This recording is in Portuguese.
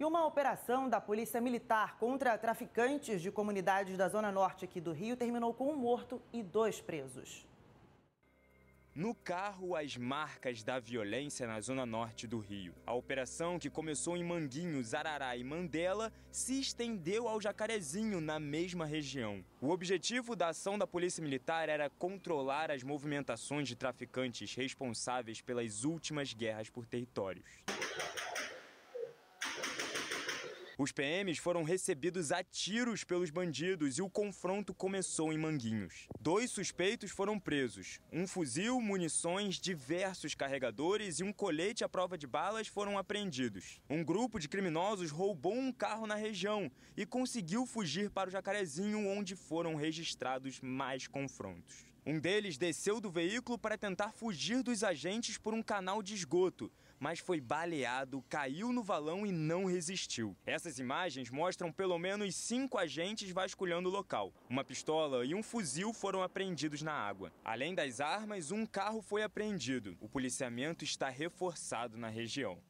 E uma operação da Polícia Militar contra traficantes de comunidades da Zona Norte aqui do Rio terminou com um morto e dois presos. No carro, as marcas da violência na zona norte do Rio. A operação, que começou em Manguinhos, Arará e Mandela, se estendeu ao Jacarezinho, na mesma região. O objetivo da ação da Polícia Militar era controlar as movimentações de traficantes responsáveis pelas últimas guerras por territórios. Os PMs foram recebidos a tiros pelos bandidos e o confronto começou em Manguinhos. Dois suspeitos foram presos. Um fuzil, munições, diversos carregadores e um colete à prova de balas foram apreendidos. Um grupo de criminosos roubou um carro na região e conseguiu fugir para o Jacarezinho, onde foram registrados mais confrontos. Um deles desceu do veículo para tentar fugir dos agentes por um canal de esgoto, mas foi baleado, caiu no valão e não resistiu. Essas imagens mostram pelo menos cinco agentes vasculhando o local. Uma pistola e um fuzil foram apreendidos na água. Além das armas, um carro foi apreendido. O policiamento está reforçado na região.